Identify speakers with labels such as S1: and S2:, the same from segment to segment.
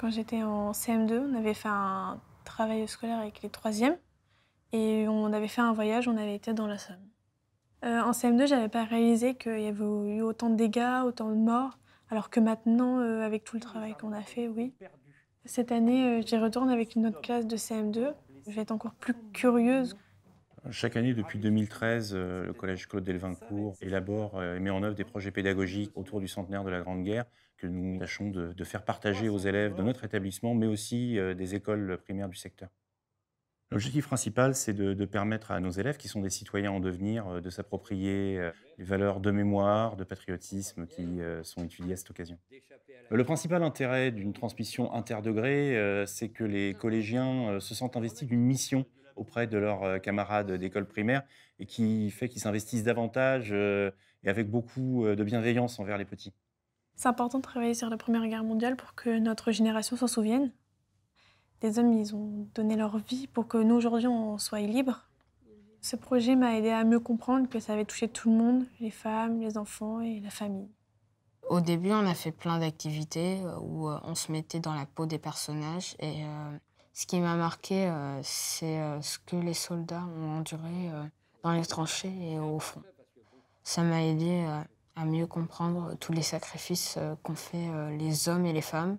S1: Quand j'étais en CM2, on avait fait un travail scolaire avec les troisièmes et on avait fait un voyage, on avait été dans la Somme. Euh, en CM2, j'avais pas réalisé qu'il y avait eu autant de dégâts, autant de morts, alors que maintenant, euh, avec tout le travail qu'on a fait, oui. Cette année, euh, j'y retourne avec une autre classe de CM2. Je vais être encore plus curieuse
S2: chaque année, depuis 2013, euh, le Collège Claude Delvincourt élabore euh, et met en œuvre des projets pédagogiques autour du centenaire de la Grande Guerre que nous tâchons de, faire partager aux élèves de notre établissement, mais aussi euh, des écoles primaires du secteur. L'objectif principal, c'est de, de, permettre à nos élèves, qui sont des citoyens en devenir, de s'approprier les valeurs de mémoire, de patriotisme qui sont étudiées à cette occasion. Le principal intérêt d'une transmission interdegré, c'est que les collégiens se sentent investis d'une mission auprès de leurs euh, camarades d'école primaire et qui fait qu'ils s'investissent davantage euh, et avec beaucoup euh, de bienveillance envers les petits.
S1: C'est important de travailler sur la Première Guerre mondiale pour que notre génération s'en souvienne. Des hommes, ils ont donné leur vie pour que nous, aujourd'hui, on soit libres. Ce projet m'a aidé à mieux comprendre que ça avait touché tout le monde, les femmes, les enfants et la famille.
S3: Au début, on a fait plein d'activités où on se mettait dans la peau des personnages et ce qui m'a marqué, euh, c'est euh, ce que les soldats ont enduré euh, dans les tranchées et au front. Ça m'a aidé à mieux comprendre tous les sacrifices qu'ont fait les hommes et les femmes.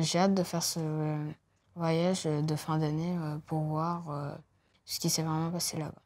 S3: J'ai hâte de faire ce voyage de fin d'année pour voir ce
S1: qui s'est vraiment passé là-bas.